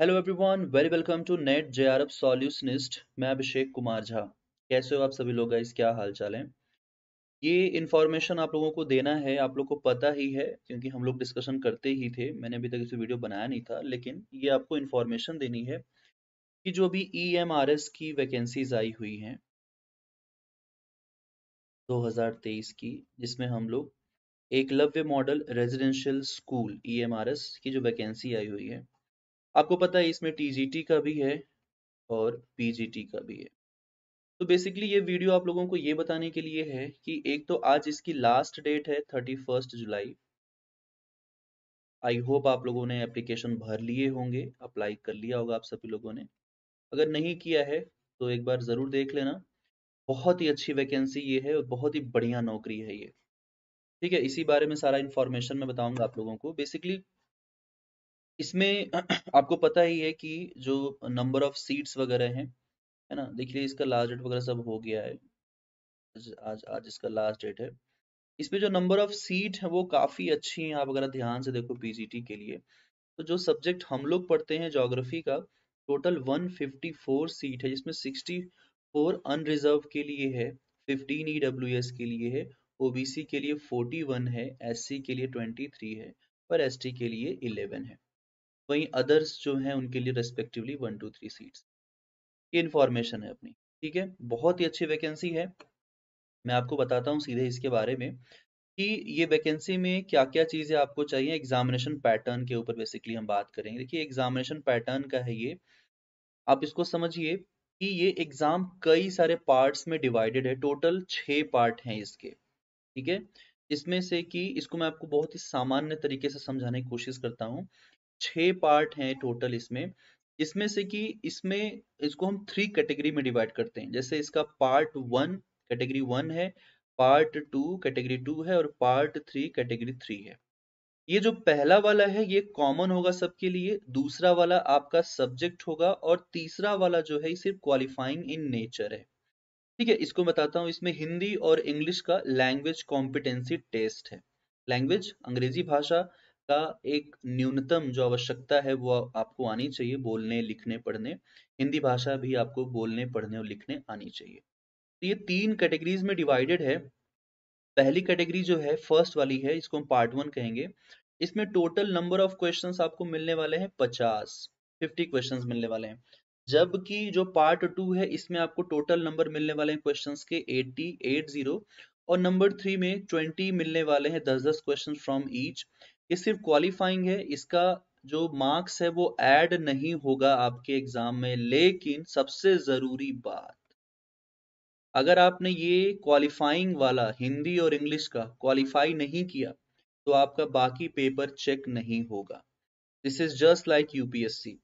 hello everyone very welcome to NET J R F solutionist मैं अभिषेक कुमार झा कैसे हो आप सभी लोग इस क्या हाल चाल है ये इन्फॉर्मेशन आप लोगों को देना है आप लोग को पता ही है क्योंकि हम लोग डिस्कशन करते ही थे मैंने अभी तक इसे वीडियो बनाया नहीं था लेकिन ये आपको इन्फॉर्मेशन देनी है कि जो भी ई एम आर एस की वैकेंसीज आई हुई हैं 2023 की जिसमें हम लोग Eklavya model residential school E M R S की जो वैकेंसी आई हुई है आपको पता है इसमें टी का भी है और पी का भी है तो बेसिकली ये वीडियो आप लोगों को ये बताने के लिए है कि एक तो आज इसकी लास्ट डेट है thirty first July I hope आप लोगों ने एप्लीकेशन भर लिए होंगे अप्लाई कर लिया होगा आप सभी लोगों ने अगर नहीं किया है तो एक बार ज़रूर देख लेना बहुत ही अच्छी वैकेंसी ये है और बहुत ही बढ़िया नौकरी है ये ठीक है इसी बारे में सारा इन्फॉर्मेशन मैं बताऊंगा आप लोगों को बेसिकली इसमें आपको पता ही है कि जो नंबर ऑफ सीट्स वगैरह हैं है ना देखिए इसका लास्ट डेट वगैरह सब हो गया है आज आज इसका लास्ट डेट है इसमें जो नंबर ऑफ सीट है वो काफ़ी अच्छी है आप अगर ध्यान से देखो पीजीटी के लिए तो जो सब्जेक्ट हम लोग पढ़ते हैं जोग्राफी का टोटल 154 सीट है जिसमें 64 अनरिजर्व के लिए है 15 ईडब्ल्यूएस e के लिए है ओबीसी के लिए 41 है एससी के लिए 23 है और एसटी के लिए 11 है वहीं अदर्स जो हैं उनके लिए respectively one two three seats ये इन्फॉर्मेशन है अपनी ठीक है बहुत ही अच्छी वैकेंसी है मैं आपको बताता हूँ सीधे इसके बारे में कि ये वैकेंसी में क्या क्या चीज़ें आपको चाहिए एग्जामिनेशन पैटर्न के ऊपर बेसिकली हम बात करेंगे देखिए एग्जामिनेशन पैटर्न का है ये आप इसको समझिए कि ये एग्ज़ाम कई सारे पार्ट्स में डिवाइडेड है टोटल छः पार्ट हैं इसके ठीक है इसमें से कि इसको मैं आपको बहुत ही सामान्य तरीके से समझाने की कोशिश करता हूँ छह पार्ट हैं टोटल इसमें इसमें से कि इसमें इसको हम थ्री कैटेगरी में डिवाइड करते हैं जैसे इसका पार्ट वन कैटेगरी वन है पार्ट टू कैटेगरी टू है और पार्ट थ्री कैटेगरी थ्री है ये जो पहला वाला है ये कॉमन होगा सबके लिए दूसरा वाला आपका सब्जेक्ट होगा और तीसरा वाला जो है सिर्फ क्वालिफाइंग इन नेचर है ठीक है इसको बताता हूँ इसमें हिंदी और इंग्लिश का लैंग्वेज कॉम्पिटेंसी टेस्ट है लैंग्वेज अंग्रेजी भाषा का एक न्यूनतम जो आवश्यकता है वो आपको आनी चाहिए बोलने लिखने पढ़ने हिंदी भाषा भी आपको बोलने पढ़ने और लिखने आनी चाहिए तो ये तीन कैटेगरीज में डिवाइडेड है पहली कैटेगरी जो है फर्स्ट वाली है इसको हम पार्ट वन कहेंगे इसमें टोटल नंबर ऑफ क्वेश्चंस आपको मिलने वाले हैं पचास फिफ्टी क्वेश्चंस मिलने वाले हैं जबकि जो पार्ट टू है इसमें आपको टोटल नंबर मिलने वाले हैं क्वेश्चंस के एट्टी एट जीरो और नंबर थ्री में ट्वेंटी मिलने वाले हैं दस दस क्वेश्चन फ्रॉम ईच ये सिर्फ क्वालिफाइंग है इसका जो मार्क्स है वो ऐड नहीं होगा आपके एग्जाम में लेकिन सबसे जरूरी बात अगर आपने ये क्वालिफाइंग वाला हिंदी और इंग्लिश का क्वालिफाई नहीं किया तो आपका बाकी पेपर चेक नहीं होगा this is just like UPSC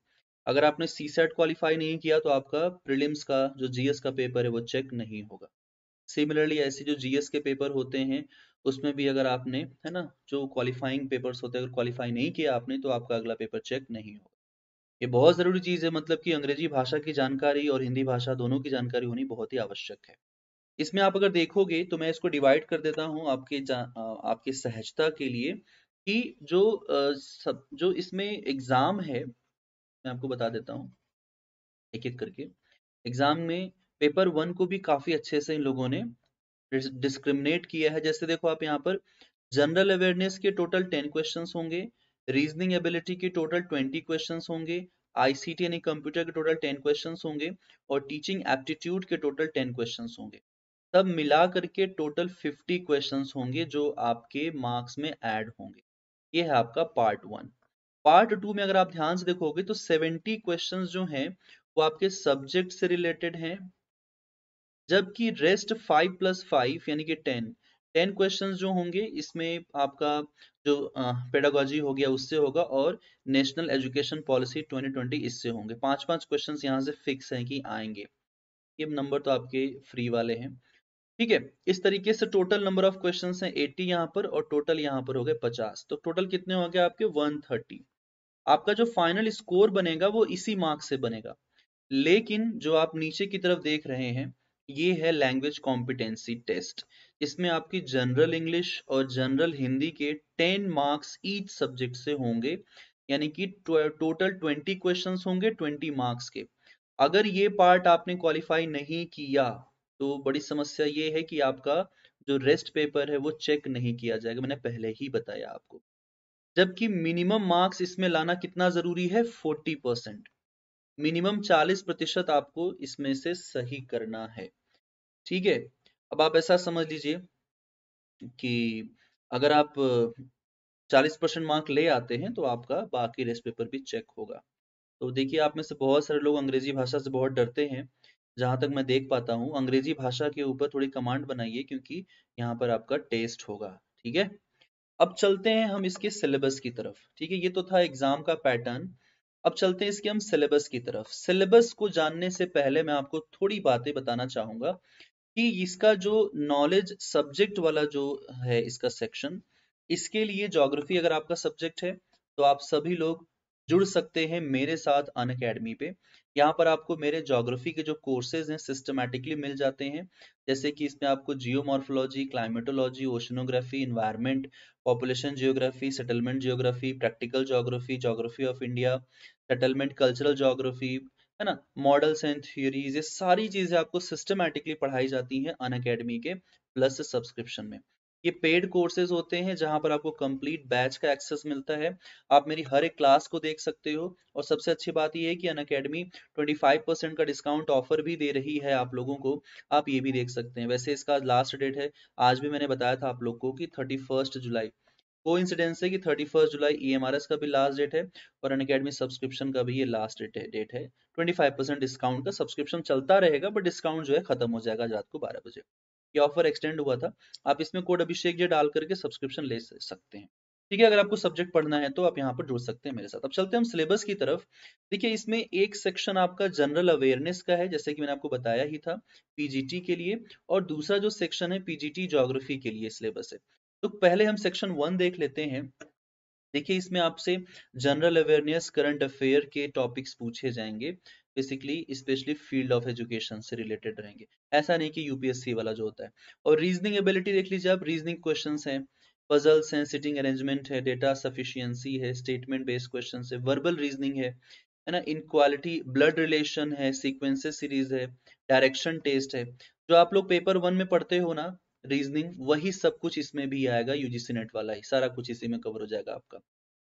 अगर आपने सी सेट क्वालिफाई नहीं किया तो आपका प्रिलिम्स का जो जीएस का पेपर है वो चेक नहीं होगा सिमिलरली ऐसे जो जीएस के पेपर होते हैं उसमें भी अगर आपने है ना जो क्वालिफाइंग पेपर्स होते हैं अगर क्वालिफाई नहीं किया आपने तो आपका अगला पेपर चेक नहीं होगा ये बहुत ज़रूरी चीज़ है मतलब कि अंग्रेजी भाषा की जानकारी और हिंदी भाषा दोनों की जानकारी होनी बहुत ही आवश्यक है इसमें आप अगर देखोगे तो मैं इसको डिवाइड कर देता हूँ आपके आपके सहजता के लिए कि जो सब जो इसमें एग्ज़ाम है मैं आपको बता देता हूँ एक एक करके एग्ज़ाम में पेपर वन को भी काफ़ी अच्छे से इन लोगों ने डिस्क्रिमिनेट किया है जैसे देखो आप यहाँ पर जनरल अवेयरनेस के टोटल टेन क्वेश्चंस होंगे रीजनिंग एबिलिटी के टोटल ट्वेंटी क्वेश्चंस होंगे आईसीटी यानी कंप्यूटर के टोटल टेन क्वेश्चंस होंगे और टीचिंग एप्टीट्यूड के टोटल टेन क्वेश्चंस होंगे तब मिला करके टोटल फिफ्टी क्वेश्चन होंगे जो आपके मार्क्स में एड होंगे ये है आपका पार्ट वन पार्ट टू में अगर आप ध्यान से देखोगे तो सेवेंटी क्वेश्चन जो हैं वो आपके सब्जेक्ट से रिलेटेड हैं जबकि रेस्ट फाइव प्लस फाइव यानी कि टेन टेन क्वेश्चन जो होंगे इसमें आपका जो पेडागोजी हो गया उससे होगा और नेशनल एजुकेशन पॉलिसी 2020 इससे होंगे पांच पांच क्वेश्चंस यहाँ से फिक्स हैं कि आएंगे ये नंबर तो आपके फ्री वाले हैं ठीक है इस तरीके से टोटल नंबर ऑफ क्वेश्चन है एट्टी यहाँ पर और टोटल यहाँ पर हो गए पचास तो टोटल कितने हो गए आपके थर्टी आपका जो फाइनल स्कोर बनेगा वो इसी मार्क्स से बनेगा लेकिन जो आप नीचे की तरफ देख रहे हैं ये है लैंग्वेज कॉम्पिटेंसी टेस्ट इसमें आपकी जनरल इंग्लिश और जनरल हिंदी के टेन मार्क्स ईच सब्जेक्ट से होंगे यानी कि टोटल ट्वेंटी क्वेश्चन होंगे ट्वेंटी मार्क्स के अगर ये पार्ट आपने क्वालिफाई नहीं किया तो बड़ी समस्या ये है कि आपका जो रेस्ट पेपर है वो चेक नहीं किया जाएगा मैंने पहले ही बताया आपको जबकि मिनिमम मार्क्स इसमें लाना कितना जरूरी है फोर्टी परसेंट मिनिमम 40 प्रतिशत आपको इसमें से सही करना है ठीक है अब आप ऐसा समझ लीजिए कि अगर आप 40 परसेंट मार्क ले आते हैं तो आपका बाकी रेस्ट पेपर भी चेक होगा तो देखिए आप में से बहुत सारे लोग अंग्रेजी भाषा से बहुत डरते हैं जहां तक मैं देख पाता हूँ अंग्रेजी भाषा के ऊपर थोड़ी कमांड बनाइए क्योंकि यहाँ पर आपका टेस्ट होगा ठीक है अब चलते हैं हम इसके सिलेबस की तरफ ठीक है ये तो था एग्जाम का पैटर्न अब चलते हैं इसके हम सिलेबस की तरफ सिलेबस को जानने से पहले मैं आपको थोड़ी बातें बताना चाहूंगा कि इसका जो नॉलेज सब्जेक्ट वाला जो है इसका सेक्शन इसके लिए जोग्राफी अगर आपका सब्जेक्ट है तो आप सभी लोग जुड़ सकते हैं मेरे साथ अन अकेडमी पे यहाँ पर आपको मेरे जोग्राफी के जो कोर्सेज हैं सिस्टमेटिकली मिल जाते हैं जैसे कि इसमें आपको geomorphology climatology oceanography environment population geography settlement geography practical geography geography of India settlement cultural geography है ना मॉडल्स एंड थियोरीज ये सारी चीज़ें आपको सिस्टमेटिकली पढ़ाई जाती हैं अन अकेडमी के प्लस सब्सक्रिप्शन में ये पेड कोर्सेज होते हैं जहां पर आपको कंप्लीट बैच का एक्सेस मिलता है आप मेरी हर एक क्लास को देख सकते हो और सबसे अच्छी बात यह है कि अन अकेडमी ट्वेंटी का डिस्काउंट ऑफर भी दे रही है आप लोगों को आप ये भी देख सकते हैं वैसे इसका लास्ट डेट है आज भी मैंने बताया था आप लोग को कि थर्टी जुलाई कोइंसिडेंस इंसिडेंस है कि thirty first July E e का भी लास्ट डेट है और अन अकेडमी सब्सक्रिप्शन का भी ये लास्ट डेट है ट्वेंटी फाइव परसेंट डिस्काउंट का सब्सक्रिप्शन चलता रहेगा बट डिस्काउंट जो है खत्म हो जाएगा रात को बारह बजे ये ऑफर एक्सटेंड हुआ था आप इसमें कोड अभिषेक जी डाल करके सब्सक्रिप्शन ले सकते हैं ठीक है अगर आपको सब्जेक्ट पढ़ना है तो आप यहाँ पर जुड़ सकते हैं मेरे साथ अब चलते हैं हम सिलेबस की तरफ देखिए इसमें एक सेक्शन आपका जनरल अवेयरनेस का है जैसे कि मैंने आपको बताया ही था पीजीटी के लिए और दूसरा जो सेक्शन है पीजीटी ज्योग्राफी के लिए सिलेबस है तो पहले हम सेक्शन वन देख लेते हैं देखिए इसमें आपसे जनरल अवेयरनेस करंट अफेयर के टॉपिक्स पूछे जाएंगे basically specially field of education से रिलेटेड रहेंगे ऐसा नहीं कि यूपीएससी वाला जो होता है और रीजनिंग एबिलिटी देख लीजिए आप रीजनिंग क्वेश्चन है पजल्स हैं सिटिंग अरेंजमेंट है डेटा सफिशियंसी है स्टेटमेंट बेस्ड क्वेश्चन है वर्बल रीजनिंग है है ना इनक्वालिटी ब्लड रिलेशन है सीक्वेंसेस सीरीज है डायरेक्शन टेस्ट है जो आप लोग पेपर वन में पढ़ते हो ना रीजनिंग वही सब कुछ इसमें भी आएगा यूजीसी नेट वाला ही सारा कुछ इसी में कवर हो जाएगा आपका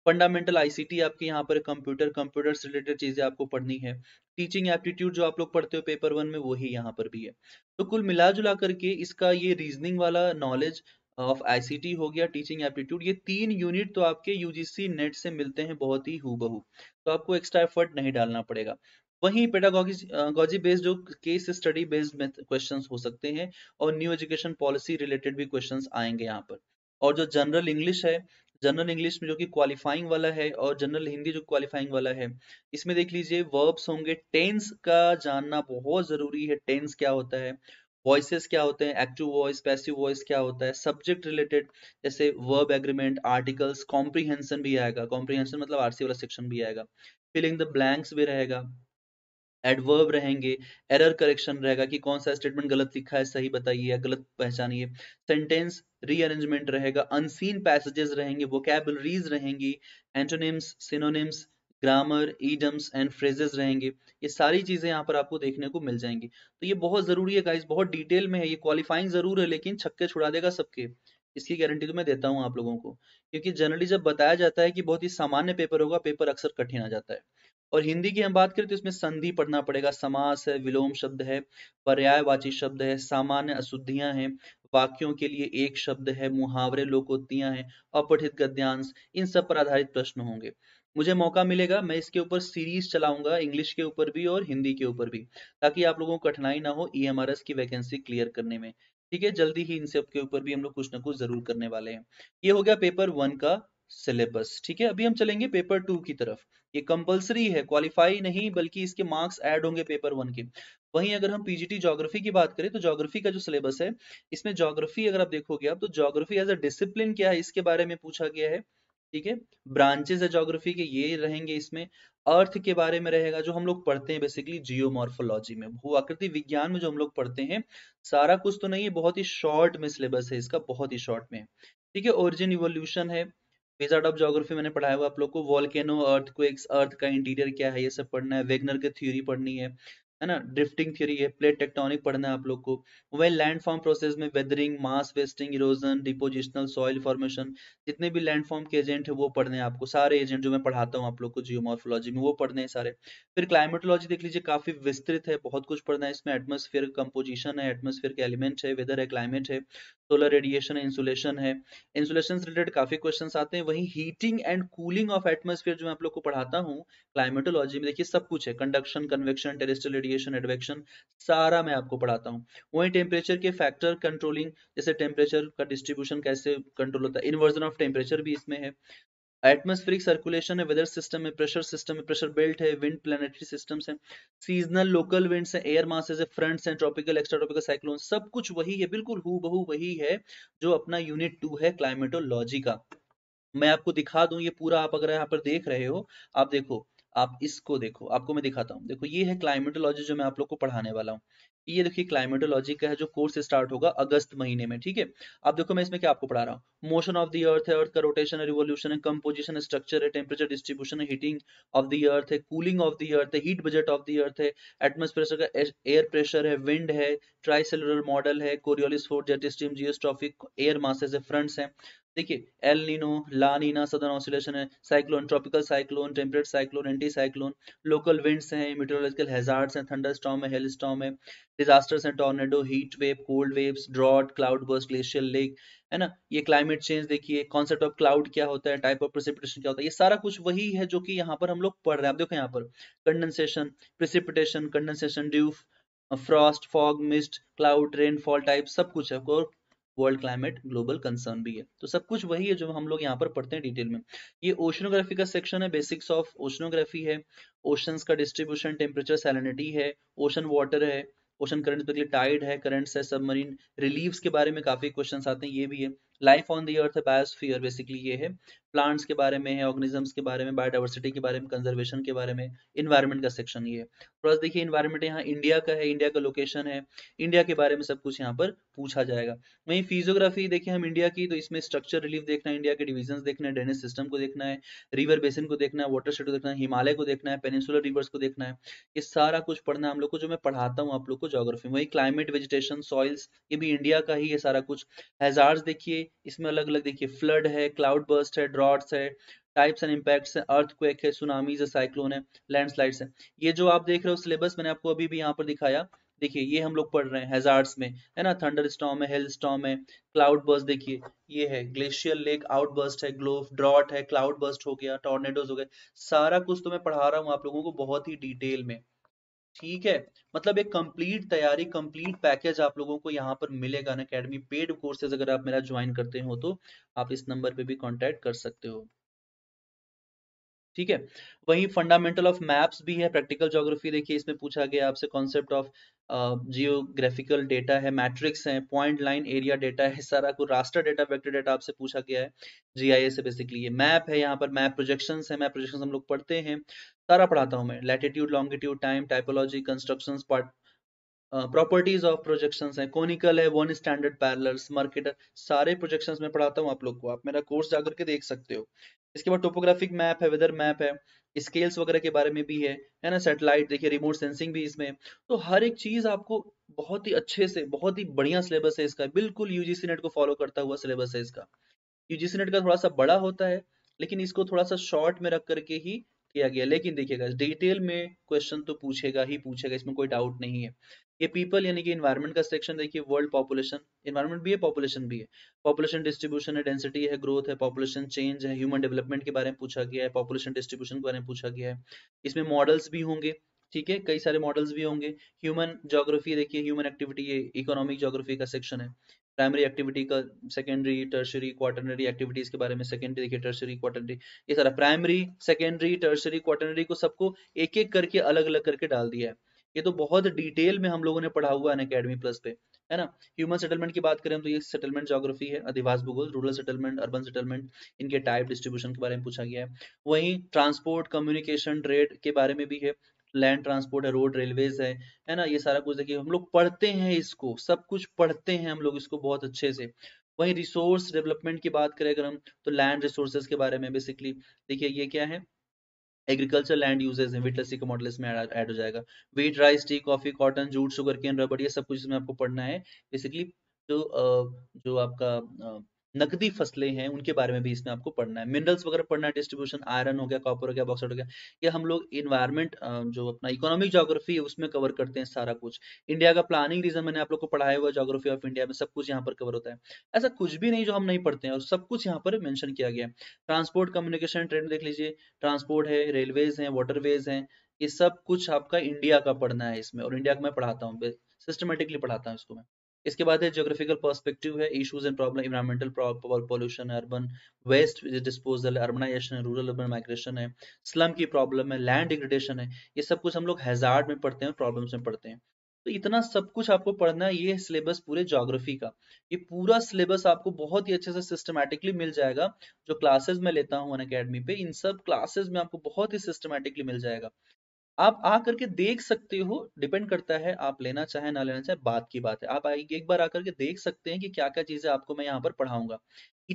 फंडामेंटल आईसीटी आपके यहाँ पर कंप्यूटर कंप्यूटर से रिलेटेड चीजें आपको पढ़नी है टीचिंग एप्टीट्यूड जो आप लोग पढ़ते हो पेपर वन में वही यहाँ पर भी है तो कुल मिला जुला करके इसका ये रीजनिंग वाला नॉलेज ऑफ आईसीटी हो गया टीचिंग एप्टीट्यूड ये तीन यूनिट तो आपके यूजीसी नेट से मिलते हैं बहुत ही हु तो आपको एक्स्ट्रा एफर्ट नहीं डालना पड़ेगा वहीं पेडागोजी बेस्ड जो केस स्टडी बेस्ड क्वेश्चंस हो सकते हैं और न्यू एजुकेशन पॉलिसी रिलेटेड भी क्वेश्चंस आएंगे यहाँ पर और जो जनरल इंग्लिश है जनरल इंग्लिश में जो कि क्वालिफाइंग वाला है और जनरल हिंदी जो क्वालिफाइंग वाला है इसमें देख लीजिए वर्ब्स होंगे टेंस का जानना बहुत जरूरी है टेंस क्या होता है वॉइसेस क्या होते हैं एक्टिव वॉइस पैसिव वॉइस क्या होता है सब्जेक्ट रिलेटेड जैसे वर्ब एग्रीमेंट आर्टिकल्स कॉम्प्रीहेंशन भी आएगा कॉम्प्रीहेंशन मतलब आरसी वाला सेक्शन भी आएगा फिलिंग द ब्लैंक्स भी रहेगा एडवर्ब रहेंगे एरर करेक्शन रहेगा कि कौन सा स्टेटमेंट गलत लिखा है सही बताइए या गलत पहचानिए सेंटेंस रीअरेंजमेंट रहेगा अनसीन पैसेजेस रहेंगे कैबलरीज रहेंगी antonyms synonyms grammar idioms and phrases रहेंगे ये सारी चीजें यहाँ पर आपको देखने को मिल जाएंगी तो ये बहुत जरूरी है गाइज बहुत डिटेल में है ये क्वालिफाइंग जरूर है लेकिन छक्के छुड़ा देगा सबके इसकी गारंटी तो मैं देता हूँ आप लोगों को क्योंकि जनरली जब बताया जाता है कि बहुत ही सामान्य पेपर होगा पेपर अक्सर कठिन आ जाता है और हिंदी की हम बात करें तो इसमें संधि पढ़ना पड़ेगा समास है विलोम शब्द है पर्यायवाची शब्द है सामान्य अशुद्धियां हैं वाक्यों के लिए एक शब्द है मुहावरे लोकोत्तियां हैं अपठित गद्यांश इन सब पर आधारित प्रश्न होंगे मुझे मौका मिलेगा मैं इसके ऊपर सीरीज चलाऊंगा इंग्लिश के ऊपर भी और हिंदी के ऊपर भी ताकि आप लोगों को कठिनाई ना हो ई e की वैकेंसी क्लियर करने में ठीक है जल्दी ही इन सब के ऊपर भी हम लोग कुछ ना कुछ जरूर करने वाले हैं ये हो गया पेपर वन का सिलेबस ठीक है अभी हम चलेंगे पेपर टू की तरफ ये कंपलसरी है क्वालिफाई नहीं बल्कि इसके मार्क्स ऐड होंगे पेपर वन के वहीं अगर हम पीजीटी ज्योग्राफी की बात करें तो ज्योग्राफी का जो सिलेबस है इसमें ज्योग्राफी अगर आप देखोगे आप तो ज्योग्राफी एज अ डिसिप्लिन क्या है इसके बारे में पूछा गया है ठीक है ब्रांचेस है ज्योग्राफी के ये रहेंगे इसमें अर्थ के बारे में रहेगा जो हम लोग पढ़ते हैं बेसिकली जियोमॉर्फोलॉजी में भू आकृति विज्ञान में जो हम लोग पढ़ते हैं सारा कुछ तो नहीं है बहुत ही शॉर्ट में सिलेबस है इसका बहुत ही शॉर्ट में ठीक है ओरिजिन इवोल्यूशन है विजार्ड ऑफ जोग्राफी मैंने पढ़ाया हुआ आप लोग को वॉल्केनो अर्थ क्विक्स अर्थ का इंटीरियर क्या है ये सब पढ़ना है वेगनर की थ्योरी पढ़नी है है ना ड्रिफ्टिंग थ्योरी है प्लेट टेक्टोनिक पढ़ना है आप लोग को लैंड लैंडफॉर्म प्रोसेस में weathering mass wasting erosion depositional soil formation जितने भी लैंडफॉर्म के एजेंट है वो पढ़ने हैं आपको सारे एजेंट जो मैं पढ़ाता हूँ आप लोग को जियोमोर्फोलॉजी में वो पढ़ने हैं सारे फिर क्लाइमेटोलॉजी देख लीजिए काफी विस्तृत है बहुत कुछ पढ़ना है इसमें एटमोसफियर कंपोजिशन है एटमोसफियर के एलिमेंट है वेदर है क्लाइमेट है सोलर रेडिएशन इंसुलेशन है इंसुलेशन से रिलेटेड काफी क्वेश्चन आते हैं वहीं heating and cooling of atmosphere जो मैं आप लोग को पढ़ाता हूँ क्लाइमेटोलॉजी में देखिए सब कुछ है conduction convection terrestrial radiation advection सारा मैं आपको पढ़ाता हूँ वहीं टेम्परेचर के फैक्टर कंट्रोलिंग जैसे टेम्परेचर का डिस्ट्रीब्यूशन कैसे कंट्रोल होता है इन्वर्जन ऑफ टेम्परेचर भी इसमें है एटमोस्फेरिक सर्कुलेशन है वेदर सिस्टम है प्रेशर सिस्टम है प्रेशर बेल्ट है विंड प्लेनेटरी सिस्टम्स हैं सीजनल लोकल विंड्स हैं एयर मासेज है फ्रंट्स हैं ट्रॉपिकल एक्स्ट्रा ट्रॉपिकल साइक्लोन सब कुछ वही है बिल्कुल हु वही है जो अपना यूनिट टू है क्लाइमेटोलॉजी का मैं आपको दिखा दूं ये पूरा आप अगर यहाँ पर देख रहे हो आप देखो आप इसको देखो आपको मैं दिखाता हूँ देखो ये है क्लाइमेटोलॉजी जो मैं आप लोग को पढ़ाने वाला हूँ ये देखिए क्लाइमेटोलॉजी का है जो कोर्स स्टार्ट होगा अगस्त महीने में ठीक है अब देखो मैं इसमें क्या आपको पढ़ा रहा हूँ मोशन ऑफ द अर्थ है अर्थ का रोटेशन है रिवोल्यूशन है कंपोजिशन है स्ट्रक्चर है टेम्परेचर डिस्ट्रीब्यूशन है हीटिंग ऑफ द अर्थ है कूलिंग ऑफ द अर्थ है heat budget of the earth है एटमोस्फेयर का एयर प्रेशर है विंड है ट्राइसेलर मॉडल है Coriolis force jet stream geostrophic air masses है फ्रंट्स है देखिए El Nino La Nina southern oscillation है cyclone tropical cyclone temperate cyclone anti cyclone local winds हैं मेट्रोलॉजिकल हेजार्ड्स हैं थंडर स्टॉम है हेल स्टॉम है disasters हैं tornado heat wave cold waves drought cloudburst glacial lake है ना ये climate change देखिए कॉन्सेप्ट ऑफ क्लाउड क्या होता है टाइप ऑफ प्रेसिपिटेशन क्या होता है ये सारा कुछ वही है जो कि यहाँ पर हम लोग पढ़ रहे हैं आप देखो यहाँ पर condensation precipitation condensation dew frost fog mist cloud rainfall type सब कुछ है और वर्ल्ड क्लाइमेट ग्लोबल कंसर्न भी है तो सब कुछ वही है जो हम लोग यहाँ पर पढ़ते हैं डिटेल में ये ओशनोग्राफी का सेक्शन है बेसिक्स ऑफ ओशनोग्राफी है ओशंस का डिस्ट्रीब्यूशन टेम्परेचर सैलिनिटी है ओशन वाटर है ओशन करंट लिए टाइड है करंट्स है सबमरीन रिलीव्स के बारे में काफी क्वेश्चन आते हैं ये भी है life on the earth biosphere basically ये है प्लांट्स के बारे में है ऑर्गेनिजम्स के बारे में बायोडाइवर्सिटी के बारे में कंजर्वेशन के बारे में इन्वायरमेंट का सेक्शन ये प्लस देखिए इन्वायरमेंट यहाँ इंडिया का है इंडिया का लोकेशन है इंडिया के बारे में सब कुछ यहाँ पर पूछा जाएगा वहीं फिजियोग्राफी देखिए हम इंडिया की तो इसमें स्ट्रक्चर रिलीफ देखना है इंडिया के डिविजन देखना है ड्रेनेज सिस्टम को देखना है रिवर बेसिन को देखना है वाटर शेड को देखना है हिमालय को देखना है पेनिसुलर रिवर्स को देखना है ये सारा कुछ पढ़ना है हम लोग को जो मैं पढ़ाता हूँ आप लोग को जोग्राफी वही क्लाइमेट वेजिटेशन सॉइल्स ये भी इंडिया का ही है सारा कुछ हेजार्स देखिए इसमें अलग अलग देखिए फ्लड है क्लाउड बर्स्ट है ड्रॉप फ्लॉट्स है टाइप्स एंड इम्पैक्ट्स है अर्थक्वेक है सुनामीज है साइक्लोन है लैंडस्लाइड्स है ये जो आप देख रहे हो सिलेबस मैंने आपको अभी भी यहाँ पर दिखाया देखिए ये हम लोग पढ़ रहे हैं हेजार्ड्स में है ना थंडर स्टॉम है हेल स्टॉम है क्लाउड बर्स्ट देखिए ये है ग्लेशियर लेक आउटबर्स्ट है ग्लोव ड्रॉट है क्लाउड बर्स्ट हो गया टॉर्नेडोज हो गए सारा कुछ तो मैं पढ़ा रहा हूँ आप लोगों को बहुत ही डिटेल में ठीक है मतलब एक कंप्लीट तैयारी कंप्लीट पैकेज आप लोगों को यहाँ पर मिलेगा ना अकेडमी पेड कोर्सेज अगर आप मेरा ज्वाइन करते हो तो आप इस नंबर पे भी कांटेक्ट कर सकते हो ठीक है वही फंडामेंटल ऑफ मैप्स भी है प्रैक्टिकल ज्योग्राफी देखिए इसमें पूछा गया आपसे कॉन्सेप्ट ऑफ जियोग्राफिकल डेटा है मैट्रिक्स है पॉइंट लाइन एरिया डेटा है सारा कुछ रास्टर डेटा वेक्टर डेटा आपसे पूछा गया है जीआईएस है बेसिकली ये मैप है यहाँ पर मैप प्रोजेक्शन है मैप प्रोजेक्शन हम लोग पढ़ते हैं सारा पढ़ाता हूँ मैं latitude longitude time typology construction part properties of projection है कॉनिकल है वन स्टैंडर्ड पैरलर्स मार्केटर सारे प्रोजेक्शन में पढ़ाता हूँ आप लोग को आप मेरा कोर्स जाकर के देख सकते हो इसके बाद टोपोग्राफिक मैप है वेदर मैप है स्केल्स वगैरह के बारे में भी है है ना सेटेलाइट देखिए रिमोट सेंसिंग भी इसमें तो हर एक चीज आपको बहुत ही अच्छे से बहुत ही बढ़िया सिलेबस है इसका बिल्कुल यूजीसी नेट को फॉलो करता हुआ सिलेबस है इसका यूजीसी नेट का थोड़ा सा बड़ा होता है लेकिन इसको थोड़ा सा शॉर्ट में रख करके ही किया गया लेकिन देखिएगा डिटेल में क्वेश्चन तो पूछेगा ही पूछेगा इसमें कोई डाउट नहीं है ये पीपल यानी कि इन्वायरमेंट का सेक्शन देखिए वर्ल्ड पॉपुलेशन इन्वायरमेंट भी है पॉपुलेशन भी है पॉपुलेशन डिस्ट्रीब्यूशन है डेंसिटी है ग्रोथ है पॉपुलेशन चेंज है ह्यूमन डेवलपमेंट के बारे में पूछा गया है पॉपुलेशन डिस्ट्रीब्यूशन के बारे में पूछा गया है इसमें मॉडल्स भी होंगे ठीक है कई सारे मॉडल्स भी होंगे ह्यूमन जोग्राफी देखिए ह्यूमन एक्टिविटी ये इकोनॉमिक जोग्राफी का सेक्शन है प्राइमरी एक्टिविटी का सेकेंडरी टर्सरी क्वार्टनरी एक्टिविटीज के बारे में सेकेंडरी देखिए टर्सरी क्वार्टनरी ये सारा प्राइमरी सेकेंडरी टर्सरी क्वार्टनरी को सबको एक एक करके अलग अलग करके डाल दिया है ये तो बहुत डिटेल में हम लोगों ने पढ़ा हुआ है अकेडमी प्लस पे है ना ह्यूमन सेटलमेंट की बात करें तो ये सेटलमेंट जोग्राफी है अधिवास भूगोल रूरल सेटलमेंट अर्बन सेटलमेंट इनके टाइप डिस्ट्रीब्यूशन के बारे में पूछा गया है वहीं ट्रांसपोर्ट कम्युनिकेशन ट्रेड के बारे में भी है लैंड ट्रांसपोर्ट है रोड रेलवेज है है ना ये सारा कुछ देखिए हम लोग पढ़ते हैं इसको सब कुछ पढ़ते हैं हम लोग इसको बहुत अच्छे से वहीं रिसोर्स डेवलपमेंट की बात करें अगर हम तो लैंड रिसोर्सेज के बारे में बेसिकली देखिए ये क्या है एग्रीकल्चर लैंड यूजेस है वेट का मॉडल इसमें ऐड हो जाएगा wheat rice tea coffee cotton jute sugarcane रबड़ ये सब कुछ इसमें आपको पढ़ना है बेसिकली जो तो, जो आपका नकदी फसलें हैं उनके बारे में भी इसमें आपको पढ़ना है मिनरल्स वगैरह पढ़ना है डिस्ट्रीब्यूशन आयरन हो गया कॉपर हो गया बॉक्सर हो गया ये हम लोग इन्वायरमेंट जो अपना इकोनॉमिक जोग्राफी है उसमें कवर करते हैं सारा कुछ इंडिया का प्लानिंग रीजन मैंने आप लोग को पढ़ाया हुआ जोग्राफी ऑफ इंडिया में सब कुछ यहाँ पर कवर होता है ऐसा कुछ भी नहीं जो हम नहीं पढ़ते हैं और सब कुछ यहाँ पर मैंशन किया गया है ट्रांसपोर्ट कम्युनिकेशन ट्रेन देख लीजिए ट्रांसपोर्ट है रेलवेज है वाटरवेज है ये सब कुछ आपका इंडिया का पढ़ना है इसमें और इंडिया का मैं पढ़ाता हूँ सिस्टमेटिकली पढ़ाता हूँ इसको मैं इसके बाद है जोग्राफिकल पर्सपेक्टिव है issues and problem environmental pollution urban waste disposal urbanisation rural urban migration है स्लम की प्रॉब्लम है लैंड डिग्रेडेशन है ये सब कुछ हम लोग हैजार्ड में पढ़ते हैं प्रॉब्लम्स में पढ़ते हैं तो इतना सब कुछ आपको पढ़ना है ये सिलेबस पूरे ज्योग्राफी का ये पूरा सिलेबस आपको बहुत ही अच्छे से सिस्टमेटिकली मिल जाएगा जो क्लासेस में लेता हूँ अकेडमी पे इन सब क्लासेस में आपको बहुत ही सिस्टमैटिकली मिल जाएगा आप आ करके देख सकते हो डिपेंड करता है आप लेना चाहे ना लेना चाहे बात की बात है आप एक बार आकर के देख सकते हैं कि क्या क्या चीजें आपको मैं यहाँ पर पढ़ाऊंगा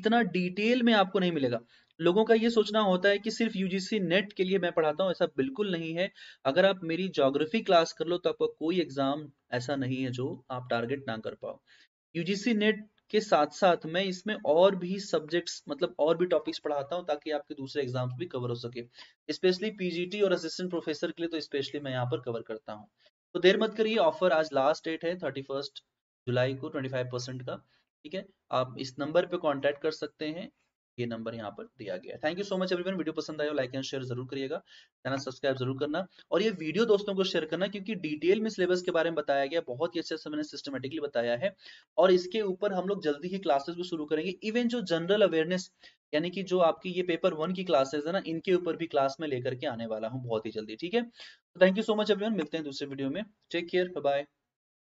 इतना डिटेल में आपको नहीं मिलेगा लोगों का ये सोचना होता है कि सिर्फ यूजीसी नेट के लिए मैं पढ़ाता हूँ ऐसा बिल्कुल नहीं है अगर आप मेरी ज्योग्राफी क्लास कर लो तो आपका कोई एग्जाम ऐसा नहीं है जो आप टारगेट ना कर पाओ यूजीसी नेट के साथ साथ मैं इसमें और भी सब्जेक्ट्स मतलब और भी टॉपिक्स पढ़ाता हूँ ताकि आपके दूसरे एग्जाम्स भी कवर हो सके स्पेशली पीजीटी और असिस्टेंट प्रोफेसर के लिए तो स्पेशली मैं यहाँ पर कवर करता हूँ तो देर मत करिए ऑफर आज लास्ट डेट है थर्टी जुलाई को ट्वेंटी का ठीक है आप इस नंबर पे कांटेक्ट कर सकते हैं ये नंबर यहाँ पर दिया गया thank you so much everyone video पसंद आया लाइक एंड शेयर जरूर करिएगा चैनल सब्सक्राइब जरूर करना और ये वीडियो दोस्तों को शेयर करना क्योंकि डिटेल में सिलेबस के बारे में बताया गया बहुत ही अच्छे से मैंने सिस्टमेटिकली बताया है और इसके ऊपर हम लोग जल्दी ही क्लासेस भी शुरू करेंगे इवन जो जनरल अवेयरनेस यानी कि जो आपकी ये पेपर वन की क्लासेस है ना इनके ऊपर भी क्लास में लेकर के आने वाला हूँ बहुत ही जल्दी ठीक है thank you so much everyone मिलते हैं दूसरे वीडियो में टेक केयर बाय